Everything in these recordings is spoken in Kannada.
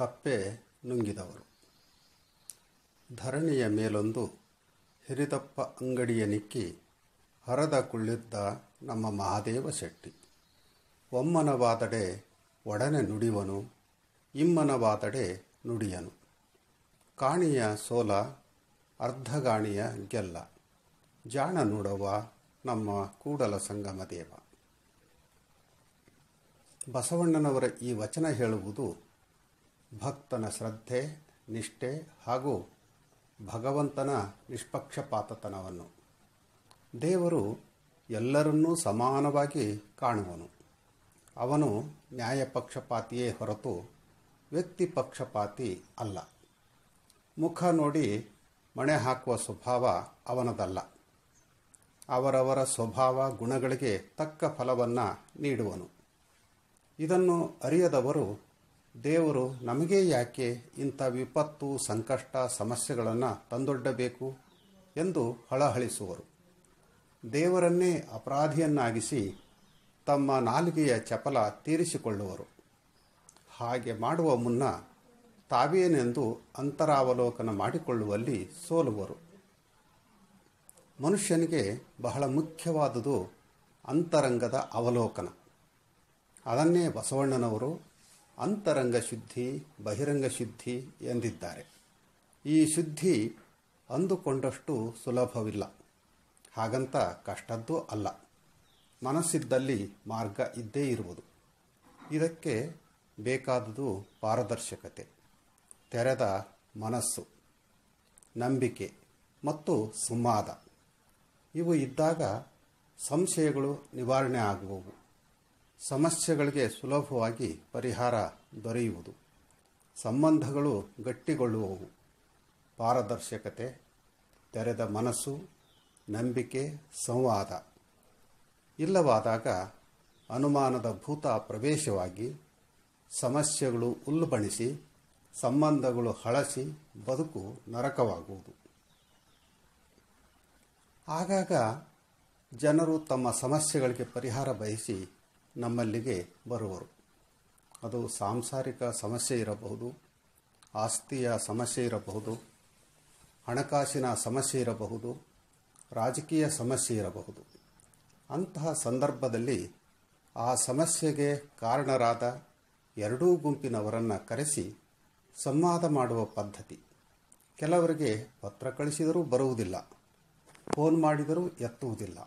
ಕಪ್ಪೆ ನುಂಗಿದವರು ಧರಣಿಯ ಮೇಲೊಂದು ಹಿರಿದಪ್ಪ ಅಂಗಡಿಯ ನಿಕ್ಕಿ ಹರದ ಕುಳ್ಳಿದ್ದ ನಮ್ಮ ಮಹಾದೇವ ಶೆಟ್ಟಿ ಒಮ್ಮನವಾದಡೆ ಒಡನೆ ನುಡಿವನು ಇಮ್ಮನವಾದಡೆ ನುಡಿಯನು ಕಾಣಿಯ ಸೋಲ ಅರ್ಧಗಾಣಿಯ ಗೆಲ್ಲ ಜಾಣ ನುಡವ ನಮ್ಮ ಕೂಡಲ ಸಂಗಮ ದೇವ ಬಸವಣ್ಣನವರ ಈ ವಚನ ಹೇಳುವುದು ಭಕ್ತನ ಶ್ರದ್ಧೆ ನಿಷ್ಠೆ ಹಾಗೂ ಭಗವಂತನ ನಿಷ್ಪಕ್ಷಪಾತತನವನ್ನು ದೇವರು ಎಲ್ಲರನ್ನೂ ಸಮಾನವಾಗಿ ಕಾಣುವನು ಅವನು ನ್ಯಾಯಪಕ್ಷಪಾತಿಯೇ ಹೊರತು ವ್ಯಕ್ತಿ ಪಕ್ಷಪಾತಿ ಅಲ್ಲ ಮುಖ ನೋಡಿ ಮಣೆ ಹಾಕುವ ಸ್ವಭಾವ ಅವನದಲ್ಲ ಅವರವರ ಸ್ವಭಾವ ಗುಣಗಳಿಗೆ ತಕ್ಕ ಫಲವನ್ನು ನೀಡುವನು ಇದನ್ನು ಅರಿಯದವರು ದೇವರು ನಮಗೆ ಯಾಕೆ ಇಂಥ ವಿಪತ್ತು ಸಂಕಷ್ಟ ಸಮಸ್ಯೆಗಳನ್ನು ತಂದೊಡ್ಡಬೇಕು ಎಂದು ಹಳಹಳಿಸುವರು ದೇವರನ್ನೇ ಅಪರಾಧಿಯನ್ನಾಗಿಸಿ ತಮ್ಮ ನಾಲಿಗೆಯ ಚಪಲ ತೀರಿಸಿಕೊಳ್ಳುವರು ಹಾಗೆ ಮಾಡುವ ಮುನ್ನ ತಾವೇನೆಂದು ಅಂತರಾವಲೋಕನ ಮಾಡಿಕೊಳ್ಳುವಲ್ಲಿ ಸೋಲುವರು ಮನುಷ್ಯನಿಗೆ ಬಹಳ ಮುಖ್ಯವಾದುದು ಅಂತರಂಗದ ಅವಲೋಕನ ಅದನ್ನೇ ಬಸವಣ್ಣನವರು ಅಂತರಂಗ ಶುದ್ಧಿ ಬಹಿರಂಗ ಶುದ್ಧಿ ಎಂದಿದ್ದಾರೆ ಈ ಶುದ್ಧಿ ಅಂದುಕೊಂಡಷ್ಟು ಸುಲಭವಿಲ್ಲ ಹಾಗಂತ ಕಷ್ಟದ್ದು ಅಲ್ಲ ಮನಸ್ಸಿದ್ದಲ್ಲಿ ಮಾರ್ಗ ಇದ್ದೇ ಇರುವುದು ಇದಕ್ಕೆ ಬೇಕಾದುದು ಪಾರದರ್ಶಕತೆ ತೆರೆದ ಮನಸ್ಸು ನಂಬಿಕೆ ಮತ್ತು ಸುಮಾದ ಇವು ಇದ್ದಾಗ ಸಂಶಯಗಳು ನಿವಾರಣೆ ಆಗುವವು ಸಮಸ್ಯೆಗಳಿಗೆ ಸುಲಭವಾಗಿ ಪರಿಹಾರ ದೊರೆಯುವುದು ಸಂಬಂಧಗಳು ಗಟ್ಟಿಗೊಳ್ಳುವವು ಪಾರದರ್ಶಕತೆ ತೆರೆದ ಮನಸ್ಸು ನಂಬಿಕೆ ಸಂವಾದ ಇಲ್ಲವಾದಾಗ ಅನುಮಾನದ ಭೂತ ಪ್ರವೇಶವಾಗಿ ಸಮಸ್ಯೆಗಳು ಉಲ್ಲುಬಣಿಸಿ ಸಂಬಂಧಗಳು ಹಳಸಿ ಬದುಕು ನರಕವಾಗುವುದು ಆಗಾಗ ಜನರು ತಮ್ಮ ಸಮಸ್ಯೆಗಳಿಗೆ ಪರಿಹಾರ ಬಯಸಿ ನಮ್ಮಲ್ಲಿಗೆ ಬರುವರು ಅದು ಸಾಂಸಾರಿಕ ಸಮಸ್ಯೆ ಇರಬಹುದು ಆಸ್ತಿಯ ಸಮಸ್ಯೆ ಇರಬಹುದು ಹಣಕಾಸಿನ ಸಮಸ್ಯೆ ಇರಬಹುದು ರಾಜಕೀಯ ಸಮಸ್ಯೆ ಇರಬಹುದು ಅಂತಹ ಸಂದರ್ಭದಲ್ಲಿ ಆ ಸಮಸ್ಯೆಗೆ ಕಾರಣರಾದ ಎರಡೂ ಗುಂಪಿನವರನ್ನು ಕರೆಸಿ ಸಂವಾದ ಮಾಡುವ ಪದ್ಧತಿ ಕೆಲವರಿಗೆ ಪತ್ರ ಕಳಿಸಿದರೂ ಬರುವುದಿಲ್ಲ ಫೋನ್ ಮಾಡಿದರೂ ಎತ್ತುವುದಿಲ್ಲ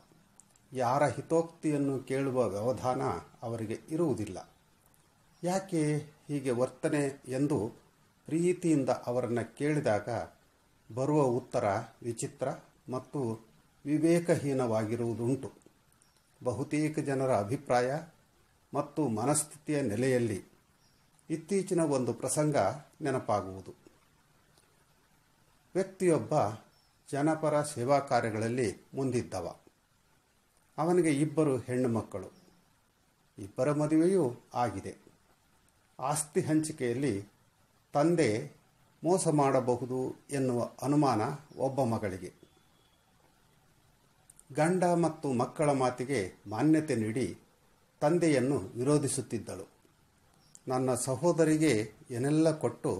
ಯಾರ ಹಿತೋಕ್ತಿಯನ್ನು ಕೇಳುವ ವ್ಯವಧಾನ ಅವರಿಗೆ ಇರುವುದಿಲ್ಲ ಯಾಕೆ ಹೀಗೆ ವರ್ತನೆ ಎಂದು ಪ್ರೀತಿಯಿಂದ ಅವರನ್ನು ಕೇಳಿದಾಗ ಬರುವ ಉತ್ತರ ವಿಚಿತ್ರ ಮತ್ತು ವಿವೇಕಹೀನವಾಗಿರುವುದುಂಟು ಬಹುತೇಕ ಜನರ ಅಭಿಪ್ರಾಯ ಮತ್ತು ಮನಸ್ಥಿತಿಯ ನೆಲೆಯಲ್ಲಿ ಇತ್ತೀಚಿನ ಒಂದು ಪ್ರಸಂಗ ನೆನಪಾಗುವುದು ವ್ಯಕ್ತಿಯೊಬ್ಬ ಜನಪರ ಸೇವಾ ಕಾರ್ಯಗಳಲ್ಲಿ ಮುಂದಿದ್ದವ ಅವನಿಗೆ ಇಬ್ಬರು ಹೆಣ್ಣು ಮಕ್ಕಳು ಇಬ್ಬರ ಮದುವೆಯೂ ಆಗಿದೆ ಆಸ್ತಿ ಹಂಚಿಕೆಯಲ್ಲಿ ತಂದೆ ಮೋಸ ಮಾಡಬಹುದು ಎನ್ನುವ ಅನುಮಾನ ಒಬ್ಬ ಮಗಳಿಗೆ ಗಂಡ ಮತ್ತು ಮಕ್ಕಳ ಮಾತಿಗೆ ಮಾನ್ಯತೆ ನೀಡಿ ತಂದೆಯನ್ನು ವಿರೋಧಿಸುತ್ತಿದ್ದಳು ನನ್ನ ಸಹೋದರಿಗೆ ಏನೆಲ್ಲ ಕೊಟ್ಟು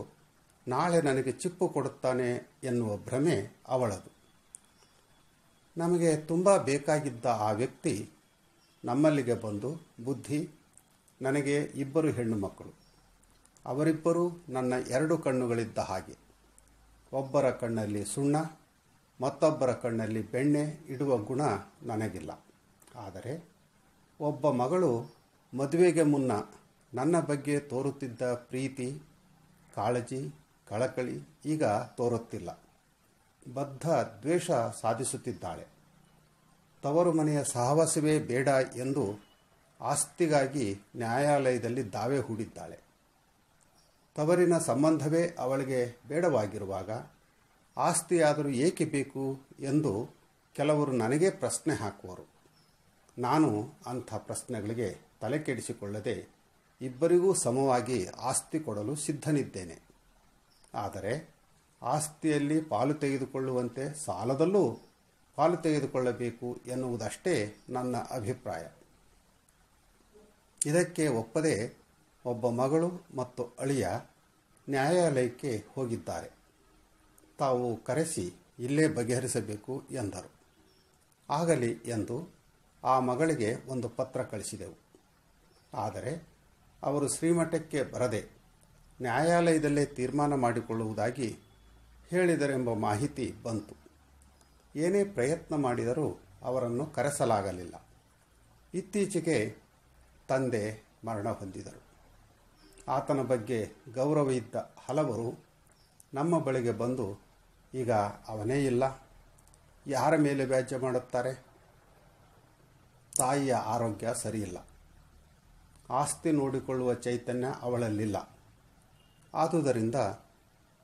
ನಾಳೆ ನನಗೆ ಚಿಪ್ಪು ಕೊಡುತ್ತಾನೆ ಎನ್ನುವ ಭ್ರಮೆ ಅವಳದು ನಮಗೆ ತುಂಬ ಬೇಕಾಗಿದ್ದ ಆ ವ್ಯಕ್ತಿ ನಮ್ಮಲ್ಲಿಗೆ ಬಂದು ಬುದ್ಧಿ ನನಗೆ ಇಬ್ಬರು ಹೆಣ್ಣು ಮಕ್ಕಳು ಅವರಿಬ್ಬರು ನನ್ನ ಎರಡು ಕಣ್ಣುಗಳಿದ್ದ ಹಾಗೆ ಒಬ್ಬರ ಕಣ್ಣಲ್ಲಿ ಸುಣ್ಣ ಮತ್ತೊಬ್ಬರ ಕಣ್ಣಲ್ಲಿ ಬೆಣ್ಣೆ ಇಡುವ ಗುಣ ನನಗಿಲ್ಲ ಆದರೆ ಒಬ್ಬ ಮಗಳು ಮದುವೆಗೆ ಮುನ್ನ ನನ್ನ ಬಗ್ಗೆ ತೋರುತ್ತಿದ್ದ ಪ್ರೀತಿ ಕಾಳಜಿ ಕಳಕಳಿ ಈಗ ತೋರುತ್ತಿಲ್ಲ ಬದ್ಧ ದ್ವೇಷ ಸಾಧಿಸುತ್ತಿದ್ದಾಳೆ ತವರು ಮನೆಯ ಸಹವಾಸವೇ ಬೇಡ ಎಂದು ಆಸ್ತಿಗಾಗಿ ನ್ಯಾಯಾಲಯದಲ್ಲಿ ದಾವೆ ಹೂಡಿದ್ದಾಳೆ ತವರಿನ ಸಂಬಂಧವೇ ಅವಳಿಗೆ ಬೇಡವಾಗಿರುವಾಗ ಆಸ್ತಿಯಾದರೂ ಏಕೆ ಬೇಕು ಎಂದು ಕೆಲವರು ನನಗೆ ಪ್ರಶ್ನೆ ಹಾಕುವರು ನಾನು ಅಂಥ ಪ್ರಶ್ನೆಗಳಿಗೆ ತಲೆ ಕೆಡಿಸಿಕೊಳ್ಳದೆ ಇಬ್ಬರಿಗೂ ಸಮವಾಗಿ ಆಸ್ತಿ ಕೊಡಲು ಸಿದ್ಧನಿದ್ದೇನೆ ಆದರೆ ಆಸ್ತಿಯಲ್ಲಿ ಪಾಲು ತೆಗೆದುಕೊಳ್ಳುವಂತೆ ಸಾಲದಲ್ಲೂ ಪಾಲು ತೆಗೆದುಕೊಳ್ಳಬೇಕು ಎನ್ನುವುದಷ್ಟೇ ನನ್ನ ಅಭಿಪ್ರಾಯ ಇದಕ್ಕೆ ಒಪ್ಪದೆ ಒಬ್ಬ ಮಗಳು ಮತ್ತು ಅಳಿಯ ನ್ಯಾಯಾಲಯಕ್ಕೆ ಹೋಗಿದ್ದಾರೆ ತಾವು ಕರೆಸಿ ಇಲ್ಲೇ ಬಗೆಹರಿಸಬೇಕು ಎಂದರು ಆಗಲಿ ಎಂದು ಆ ಮಗಳಿಗೆ ಒಂದು ಪತ್ರ ಕಳಿಸಿದೆವು ಆದರೆ ಅವರು ಶ್ರೀಮಠಕ್ಕೆ ಬರದೆ ನ್ಯಾಯಾಲಯದಲ್ಲೇ ತೀರ್ಮಾನ ಮಾಡಿಕೊಳ್ಳುವುದಾಗಿ ಹೇಳಿದರೆಂಬ ಮಾಹಿತಿ ಬಂತು ಏನೇ ಪ್ರಯತ್ನ ಮಾಡಿದರೂ ಅವರನ್ನು ಕರೆಸಲಾಗಲಿಲ್ಲ ಇತ್ತೀಚೆಗೆ ತಂದೆ ಮರಣ ಹೊಂದಿದರು ಆತನ ಬಗ್ಗೆ ಗೌರವ ಇದ್ದ ಹಲವರು ನಮ್ಮ ಬಳಿಗೆ ಬಂದು ಈಗ ಅವನೇ ಇಲ್ಲ ಯಾರ ಮೇಲೆ ವ್ಯಾಜ್ಯ ಮಾಡುತ್ತಾರೆ ತಾಯಿಯ ಆರೋಗ್ಯ ಸರಿಯಿಲ್ಲ ಆಸ್ತಿ ನೋಡಿಕೊಳ್ಳುವ ಚೈತನ್ಯ ಅವಳಲ್ಲಿಲ್ಲ ಆದುದರಿಂದ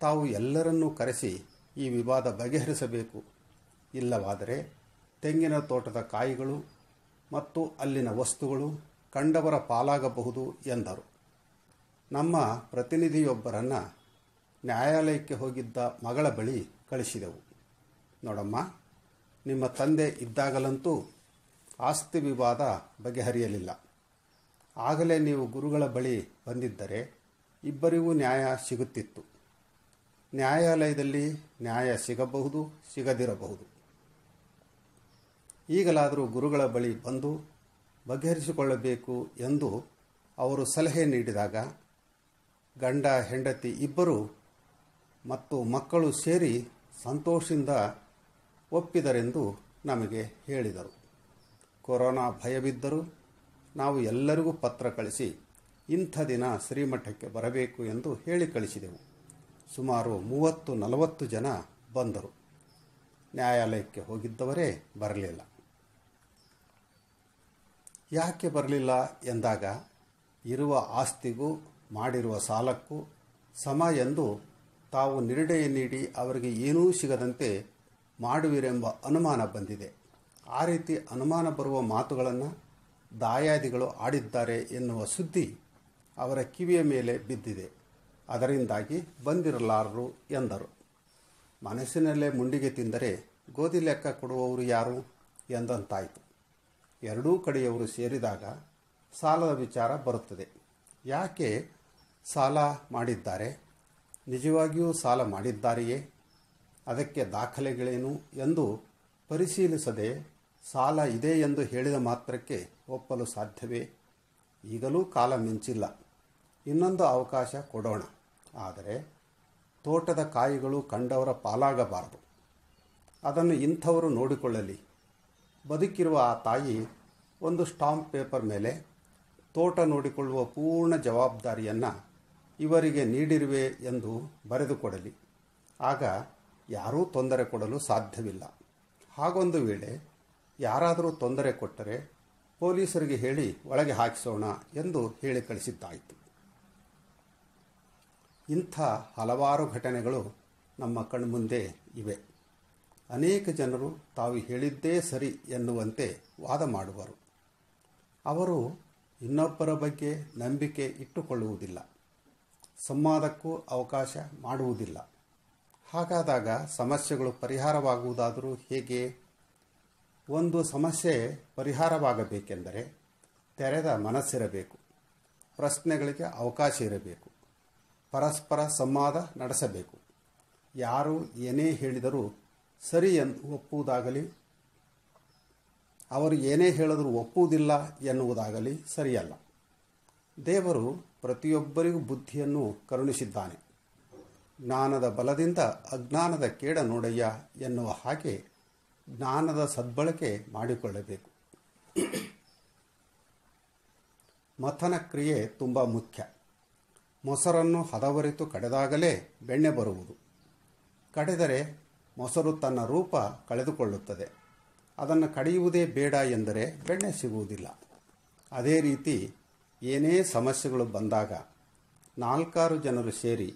ತಾವು ಎಲ್ಲರನ್ನೂ ಕರೆಸಿ ಈ ವಿವಾದ ಬಗೆಹರಿಸಬೇಕು ಇಲ್ಲವಾದರೆ ತೆಂಗಿನ ತೋಟದ ಕಾಯಿಗಳು ಮತ್ತು ಅಲ್ಲಿನ ವಸ್ತುಗಳು ಕಂಡವರ ಪಾಲಾಗಬಹುದು ಎಂದರು ನಮ್ಮ ಪ್ರತಿನಿಧಿಯೊಬ್ಬರನ್ನು ನ್ಯಾಯಾಲಯಕ್ಕೆ ಹೋಗಿದ್ದ ಮಗಳ ಬಳಿ ಕಳಿಸಿದೆವು ನೋಡಮ್ಮ ನಿಮ್ಮ ತಂದೆ ಇದ್ದಾಗಲಂತೂ ಆಸ್ತಿ ವಿವಾದ ಬಗೆಹರಿಯಲಿಲ್ಲ ಆಗಲೇ ನೀವು ಗುರುಗಳ ಬಳಿ ಬಂದಿದ್ದರೆ ಇಬ್ಬರಿಗೂ ನ್ಯಾಯ ಸಿಗುತ್ತಿತ್ತು ನ್ಯಾಯಾಲಯದಲ್ಲಿ ನ್ಯಾಯ ಸಿಗಬಹುದು ಸಿಗದಿರಬಹುದು ಈಗಲಾದರೂ ಗುರುಗಳ ಬಳಿ ಬಂದು ಬಗೆಹರಿಸಿಕೊಳ್ಳಬೇಕು ಎಂದು ಅವರು ಸಲಹೆ ನೀಡಿದಾಗ ಗಂಡ ಹೆಂಡತಿ ಇಬ್ಬರು ಮತ್ತು ಮಕ್ಕಳು ಸೇರಿ ಸಂತೋಷದಿಂದ ಒಪ್ಪಿದರೆಂದು ನಮಗೆ ಹೇಳಿದರು ಕೊರೋನಾ ಭಯವಿದ್ದರೂ ನಾವು ಎಲ್ಲರಿಗೂ ಪತ್ರ ಕಳಿಸಿ ಇಂಥ ದಿನ ಶ್ರೀಮಠಕ್ಕೆ ಬರಬೇಕು ಎಂದು ಹೇಳಿ ಕಳಿಸಿದೆವು ಸುಮಾರು ಮೂವತ್ತು ನಲವತ್ತು ಜನ ಬಂದರು ನ್ಯಾಯಾಲಯಕ್ಕೆ ಹೋಗಿದ್ದವರೇ ಬರಲಿಲ್ಲ ಯಾಕೆ ಬರಲಿಲ್ಲ ಎಂದಾಗ ಇರುವ ಆಸ್ತಿಗೂ ಮಾಡಿರುವ ಸಾಲಕ್ಕೂ ಸಮ ಎಂದು ತಾವು ನಿರ್ಣಯ ನೀಡಿ ಅವರಿಗೆ ಏನೂ ಸಿಗದಂತೆ ಮಾಡುವಿರೆಂಬ ಅನುಮಾನ ಬಂದಿದೆ ಆ ರೀತಿ ಅನುಮಾನ ಬರುವ ಮಾತುಗಳನ್ನು ದಾಯಾದಿಗಳು ಆಡಿದ್ದಾರೆ ಎನ್ನುವ ಸುದ್ದಿ ಅವರ ಕಿವಿಯ ಮೇಲೆ ಬಿದ್ದಿದೆ ಅದರಿಂದಾಗಿ ಬಂದಿರಲಾರರು ಎಂದರು ಮನಸ್ಸಿನಲ್ಲೇ ಮುಂಡಿಗೆ ತಿಂದರೆ ಗೋಧಿ ಲೆಕ್ಕ ಕೊಡುವವರು ಯಾರು ಎಂದಂತಾಯಿತು ಎರಡೂ ಕಡೆಯವರು ಸೇರಿದಾಗ ಸಾಲದ ವಿಚಾರ ಬರುತ್ತದೆ ಯಾಕೆ ಸಾಲ ಮಾಡಿದ್ದಾರೆ ನಿಜವಾಗಿಯೂ ಸಾಲ ಮಾಡಿದ್ದಾರೆಯೇ ಅದಕ್ಕೆ ದಾಖಲೆಗಳೇನು ಎಂದು ಪರಿಶೀಲಿಸದೆ ಸಾಲ ಇದೆ ಎಂದು ಹೇಳಿದ ಮಾತ್ರಕ್ಕೆ ಒಪ್ಪಲು ಸಾಧ್ಯವೇ ಈಗಲೂ ಕಾಲ ಮಿಂಚಿಲ್ಲ ಇನ್ನೊಂದು ಅವಕಾಶ ಕೊಡೋಣ ಆದರೆ ತೋಟದ ಕಾಯಿಗಳು ಕಂಡವರ ಪಾಲಾಗಬಾರದು ಅದನ್ನು ಇಂಥವರು ನೋಡಿಕೊಳ್ಳಲಿ ಬದುಕಿರುವ ಆ ತಾಯಿ ಒಂದು ಸ್ಟಾಂಪ್ ಪೇಪರ್ ಮೇಲೆ ತೋಟ ನೋಡಿಕೊಳ್ಳುವ ಪೂರ್ಣ ಜವಾಬ್ದಾರಿಯನ್ನು ಇವರಿಗೆ ನೀಡಿರುವೆ ಎಂದು ಬರೆದುಕೊಡಲಿ ಆಗ ಯಾರೂ ತೊಂದರೆ ಕೊಡಲು ಸಾಧ್ಯವಿಲ್ಲ ಹಾಗೊಂದು ವೇಳೆ ಯಾರಾದರೂ ತೊಂದರೆ ಕೊಟ್ಟರೆ ಪೊಲೀಸರಿಗೆ ಹೇಳಿ ಒಳಗೆ ಹಾಕಿಸೋಣ ಎಂದು ಹೇಳಿ ಕಳಿಸಿದ್ದಾಯಿತು ಇಂಥ ಹಲವಾರು ಘಟನೆಗಳು ನಮ್ಮ ಕಣ್ಮುಂದೆ ಇವೆ ಅನೇಕ ಜನರು ತಾವು ಹೇಳಿದ್ದೇ ಸರಿ ಎನ್ನುವಂತೆ ವಾದ ಮಾಡುವರು ಅವರು ಇನ್ನೊಬ್ಬರ ಬಗ್ಗೆ ನಂಬಿಕೆ ಇಟ್ಟುಕೊಳ್ಳುವುದಿಲ್ಲ ಸಂವಾದಕ್ಕೂ ಅವಕಾಶ ಮಾಡುವುದಿಲ್ಲ ಹಾಗಾದಾಗ ಸಮಸ್ಯೆಗಳು ಪರಿಹಾರವಾಗುವುದಾದರೂ ಹೇಗೆ ಒಂದು ಸಮಸ್ಯೆ ಪರಿಹಾರವಾಗಬೇಕೆಂದರೆ ತೆರೆದ ಮನಸ್ಸಿರಬೇಕು ಪ್ರಶ್ನೆಗಳಿಗೆ ಅವಕಾಶ ಇರಬೇಕು ಪರಸ್ಪರ ಸಂವಾದ ನಡೆಸಬೇಕು ಯಾರು ಏನೇ ಹೇಳಿದರೂ ಸರಿ ಎಂದು ಒಪ್ಪುವುದಾಗಲಿ ಅವರು ಏನೇ ಹೇಳಿದರೂ ಒಪ್ಪುವುದಿಲ್ಲ ಎನ್ನುವುದಾಗಲಿ ಸರಿಯಲ್ಲ ದೇವರು ಪ್ರತಿಯೊಬ್ಬರಿಗೂ ಬುದ್ಧಿಯನ್ನು ಕರುಣಿಸಿದ್ದಾನೆ ಜ್ಞಾನದ ಬಲದಿಂದ ಅಜ್ಞಾನದ ಕೇಡ ನೋಡಯ್ಯ ಎನ್ನುವ ಹಾಗೆ ಜ್ಞಾನದ ಸದ್ಬಳಕೆ ಮಾಡಿಕೊಳ್ಳಬೇಕು ಮಥನ ಕ್ರಿಯೆ ತುಂಬ ಮುಖ್ಯ ಮೊಸರನ್ನು ಹದವರಿತು ಕಡೆದಾಗಲೇ ಬೆಣ್ಣೆ ಬರುವುದು ಕಡೆದರೆ ಮೊಸರು ತನ್ನ ರೂಪ ಕಳೆದುಕೊಳ್ಳುತ್ತದೆ ಅದನ್ನು ಕಡಿಯುವುದೇ ಬೇಡ ಎಂದರೆ ಬೆಣ್ಣೆ ಸಿಗುವುದಿಲ್ಲ ಅದೇ ರೀತಿ ಏನೇ ಸಮಸ್ಯೆಗಳು ಬಂದಾಗ ನಾಲ್ಕಾರು ಜನರು ಸೇರಿ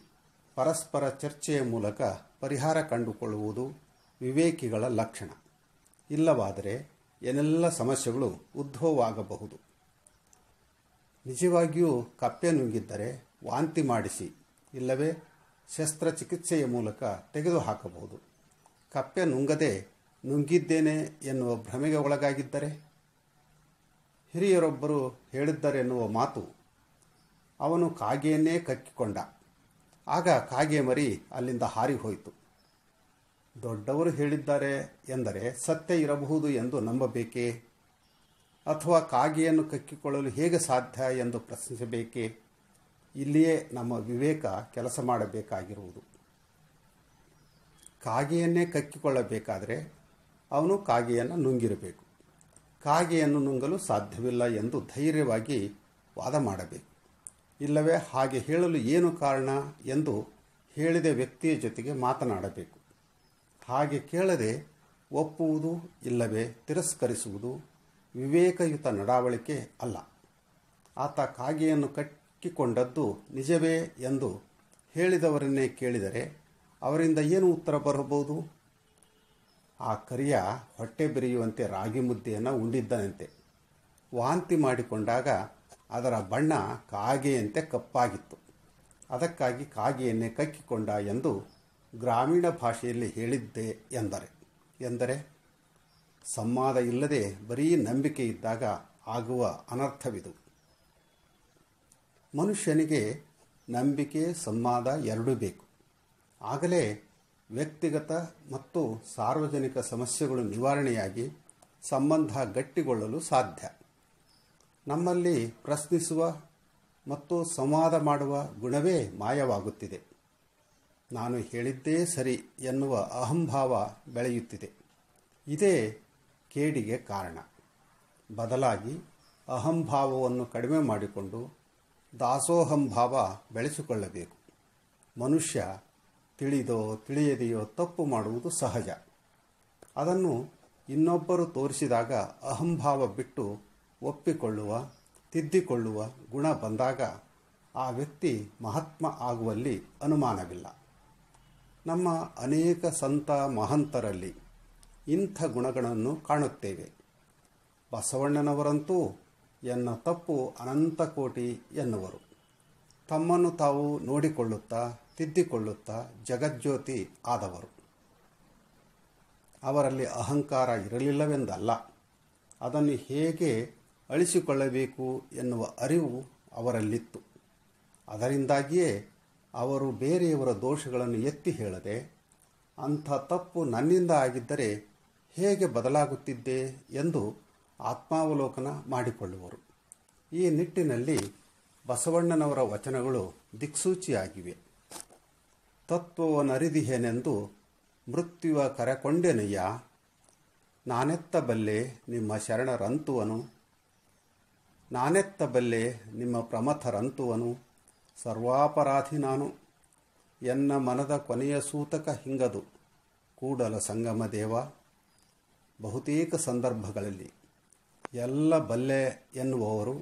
ಪರಸ್ಪರ ಚರ್ಚೆಯ ಮೂಲಕ ಪರಿಹಾರ ಕಂಡುಕೊಳ್ಳುವುದು ವಿವೇಕಿಗಳ ಲಕ್ಷಣ ಇಲ್ಲವಾದರೆ ಏನೆಲ್ಲ ಸಮಸ್ಯೆಗಳು ಉದ್ಭವವಾಗಬಹುದು ನಿಜವಾಗಿಯೂ ಕಪ್ಪೆ ನುಂಗಿದ್ದರೆ ವಾಂತಿ ಮಾಡಿಸಿ ಇಲ್ಲವೇ ಶಸ್ತ್ರಚಿಕಿತ್ಸೆಯ ಮೂಲಕ ತೆಗೆದುಹಾಕಬಹುದು ಕಪ್ಪೆ ನುಂಗದೆ ನುಂಗಿದ್ದೇನೆ ಎನ್ನುವ ಭ್ರಮೆಗೆ ಒಳಗಾಗಿದ್ದರೆ ಹಿರಿಯರೊಬ್ಬರು ಹೇಳಿದ್ದರೆನ್ನುವ ಮಾತು ಅವನು ಕಾಗೆಯನ್ನೇ ಕಕ್ಕಿಕೊಂಡ ಆಗ ಕಾಗೆ ಮರಿ ಅಲ್ಲಿಂದ ಹಾರಿ ಹೋಯಿತು ದೊಡ್ಡವರು ಹೇಳಿದ್ದಾರೆ ಎಂದರೆ ಸತ್ಯ ಇರಬಹುದು ಎಂದು ನಂಬಬೇಕೇ ಅಥವಾ ಕಾಗೆಯನ್ನು ಕಕ್ಕಿಕೊಳ್ಳಲು ಹೇಗೆ ಸಾಧ್ಯ ಎಂದು ಪ್ರಶ್ನಿಸಬೇಕೇ ಇಲ್ಲಿಯೇ ನಮ್ಮ ವಿವೇಕ ಕೆಲಸ ಮಾಡಬೇಕಾಗಿರುವುದು ಕಾಗೆಯನ್ನೇ ಕಕ್ಕಿಕೊಳ್ಳಬೇಕಾದರೆ ಅವನು ಕಾಗೆಯನ್ನು ನುಂಗಿರಬೇಕು ಕಾಗೆಯನ್ನು ನುಂಗಲು ಸಾಧ್ಯವಿಲ್ಲ ಎಂದು ಧೈರ್ಯವಾಗಿ ವಾದ ಮಾಡಬೇಕು ಇಲ್ಲವೇ ಹಾಗೆ ಹೇಳಲು ಏನು ಕಾರಣ ಎಂದು ಹೇಳಿದ ವ್ಯಕ್ತಿಯ ಜೊತೆಗೆ ಮಾತನಾಡಬೇಕು ಹಾಗೆ ಕೇಳದೆ ಒಪ್ಪುವುದು ಇಲ್ಲವೇ ತಿರಸ್ಕರಿಸುವುದು ವಿವೇಕಯುತ ನಡಾವಳಿಕೆ ಅಲ್ಲ ಆತ ಕಾಗೆಯನ್ನು ಕಟ್ ಸಿಕ್ಕಿಕೊಂಡದ್ದು ನಿಜವೇ ಎಂದು ಹೇಳಿದವರನ್ನೇ ಕೇಳಿದರೆ ಅವರಿಂದ ಏನು ಉತ್ತರ ಬರಬಹುದು ಆ ಕರಿಯ ಹೊಟ್ಟೆ ಬೆರೆಯುವಂತೆ ರಾಗಿ ಮುದ್ದೆಯನ್ನು ಉಂಡಿದ್ದನಂತೆ ವಾಂತಿ ಮಾಡಿಕೊಂಡಾಗ ಅದರ ಬಣ್ಣ ಕಾಗೆಯಂತೆ ಕಪ್ಪಾಗಿತ್ತು ಅದಕ್ಕಾಗಿ ಕಾಗೆಯನ್ನೇ ಕಕ್ಕಿಕೊಂಡ ಎಂದು ಗ್ರಾಮೀಣ ಭಾಷೆಯಲ್ಲಿ ಹೇಳಿದ್ದೆ ಎಂದರೆ ಎಂದರೆ ಸಂವಾದ ಇಲ್ಲದೆ ಬರೀ ನಂಬಿಕೆ ಇದ್ದಾಗ ಆಗುವ ಅನರ್ಥವಿದು ಮನುಷ್ಯನಿಗೆ ನಂಬಿಕೆ ಸಂವಾದ ಎರಡೂ ಬೇಕು ಆಗಲೇ ವ್ಯಕ್ತಿಗತ ಮತ್ತು ಸಾರ್ವಜನಿಕ ಸಮಸ್ಯೆಗಳು ನಿವಾರಣೆಯಾಗಿ ಸಂಬಂಧ ಗಟ್ಟಿಗೊಳ್ಳಲು ಸಾಧ್ಯ ನಮ್ಮಲ್ಲಿ ಪ್ರಶ್ನಿಸುವ ಮತ್ತು ಸಂವಾದ ಮಾಡುವ ಗುಣವೇ ಮಾಯವಾಗುತ್ತಿದೆ ನಾನು ಹೇಳಿದ್ದೇ ಸರಿ ಎನ್ನುವ ಅಹಂಭಾವ ಬೆಳೆಯುತ್ತಿದೆ ಇದೇ ಕೇಡಿಗೆ ಕಾರಣ ಬದಲಾಗಿ ಅಹಂಭಾವವನ್ನು ಕಡಿಮೆ ಮಾಡಿಕೊಂಡು ದಾಸೋಹಂ ಭಾವ ಬೆಳೆಸಿಕೊಳ್ಳಬೇಕು ಮನುಷ್ಯ ತಿಳಿದೋ ತಿಳಿಯದೆಯೋ ತಪ್ಪು ಮಾಡುವುದು ಸಹಜ ಅದನ್ನು ಇನ್ನೊಬ್ಬರು ತೋರಿಸಿದಾಗ ಅಹಂಭಾವ ಬಿಟ್ಟು ಒಪ್ಪಿಕೊಳ್ಳುವ ತಿದ್ದಿಕೊಳ್ಳುವ ಗುಣ ಬಂದಾಗ ಆ ವ್ಯಕ್ತಿ ಮಹಾತ್ಮ ಆಗುವಲ್ಲಿ ಅನುಮಾನವಿಲ್ಲ ನಮ್ಮ ಅನೇಕ ಸಂತ ಮಹಂತರಲ್ಲಿ ಇಂಥ ಗುಣಗಳನ್ನು ಕಾಣುತ್ತೇವೆ ಬಸವಣ್ಣನವರಂತೂ ಎನ್ನ ತಪ್ಪು ಅನಂತ ಕೋಟಿ ಎನ್ನುವರು ತಮ್ಮನ್ನು ತಾವು ನೋಡಿಕೊಳ್ಳುತ್ತಾ ತಿದ್ದಿಕೊಳ್ಳುತ್ತಾ ಜಗಜ್ಯೋತಿ ಆದವರು ಅವರಲ್ಲಿ ಅಹಂಕಾರ ಇರಲಿಲ್ಲವೆಂದಲ್ಲ ಅದನ್ನು ಹೇಗೆ ಅಳಿಸಿಕೊಳ್ಳಬೇಕು ಎನ್ನುವ ಅರಿವು ಅವರಲ್ಲಿತ್ತು ಅದರಿಂದಾಗಿಯೇ ಅವರು ಬೇರೆಯವರ ದೋಷಗಳನ್ನು ಎತ್ತಿ ಹೇಳದೆ ಅಂಥ ತಪ್ಪು ನನ್ನಿಂದ ಆಗಿದ್ದರೆ ಹೇಗೆ ಬದಲಾಗುತ್ತಿದ್ದೆ ಎಂದು ಆತ್ಮಾವಲೋಕನ ಮಾಡಿಕೊಳ್ಳುವರು ಈ ನಿಟ್ಟಿನಲ್ಲಿ ಬಸವಣ್ಣನವರ ವಚನಗಳು ದಿಕ್ಸೂಚಿಯಾಗಿವೆ ತತ್ವವನ್ನರಿದಿಹೇನೆಂದು ಮೃತ್ಯುವ ಕರೆಕೊಂಡೆನಯ್ಯ ನಾನೆತ್ತ ಬಲ್ಲೆ ನಿಮ್ಮ ಶರಣರಂತುವನು ನಾನೆತ್ತ ಬಲ್ಲೆ ನಿಮ್ಮ ಪ್ರಮಥರಂತುವನು ಸರ್ವಾಪರಾಧಿ ನಾನು ಎನ್ನ ಮನದ ಕೊನೆಯ ಸೂತಕ ಹಿಂಗದು ಕೂಡಲ ಸಂಗಮ ದೇವ ಬಹುತೇಕ ಸಂದರ್ಭಗಳಲ್ಲಿ ಎಲ್ಲ ಬಲ್ಲೆ ಎನ್ನುವವರು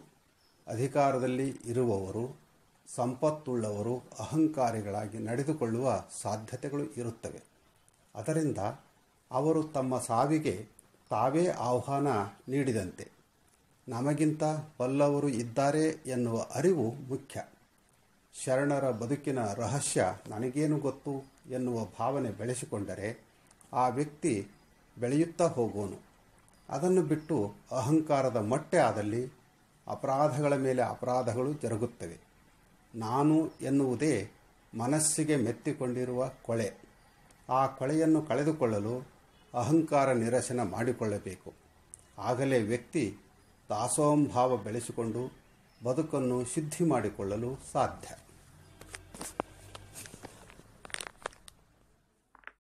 ಅಧಿಕಾರದಲ್ಲಿ ಇರುವವರು ಸಂಪತ್ತುಳ್ಳವರು ಅಹಂಕಾರಿಗಳಾಗಿ ನಡೆದುಕೊಳ್ಳುವ ಸಾಧ್ಯತೆಗಳು ಇರುತ್ತವೆ ಅದರಿಂದ ಅವರು ತಮ್ಮ ಸಾವಿಗೆ ತಾವೇ ಆಹ್ವಾನ ನೀಡಿದಂತೆ ನಮಗಿಂತ ಬಲ್ಲವರು ಇದ್ದಾರೆ ಎನ್ನುವ ಅರಿವು ಮುಖ್ಯ ಶರಣರ ಬದುಕಿನ ರಹಸ್ಯ ನನಗೇನು ಗೊತ್ತು ಎನ್ನುವ ಭಾವನೆ ಬೆಳೆಸಿಕೊಂಡರೆ ಆ ವ್ಯಕ್ತಿ ಬೆಳೆಯುತ್ತಾ ಹೋಗೋನು ಅದನ್ನು ಬಿಟ್ಟು ಅಹಂಕಾರದ ಮಟ್ಟೆ ಆದಲ್ಲಿ ಅಪರಾಧಗಳ ಮೇಲೆ ಅಪರಾಧಗಳು ಜರುಗುತ್ತವೆ ನಾನು ಎನ್ನುವುದೇ ಮನಸ್ಸಿಗೆ ಮೆತ್ತಿಕೊಂಡಿರುವ ಕೊಳೆ ಆ ಕೊಳೆಯನ್ನು ಕಳೆದುಕೊಳ್ಳಲು ಅಹಂಕಾರ ನಿರಸನ ಮಾಡಿಕೊಳ್ಳಬೇಕು ಆಗಲೇ ವ್ಯಕ್ತಿ ದಾಸೋಂಭಾವ ಬೆಳೆಸಿಕೊಂಡು ಬದುಕನ್ನು ಶುದ್ಧಿ ಮಾಡಿಕೊಳ್ಳಲು ಸಾಧ್ಯ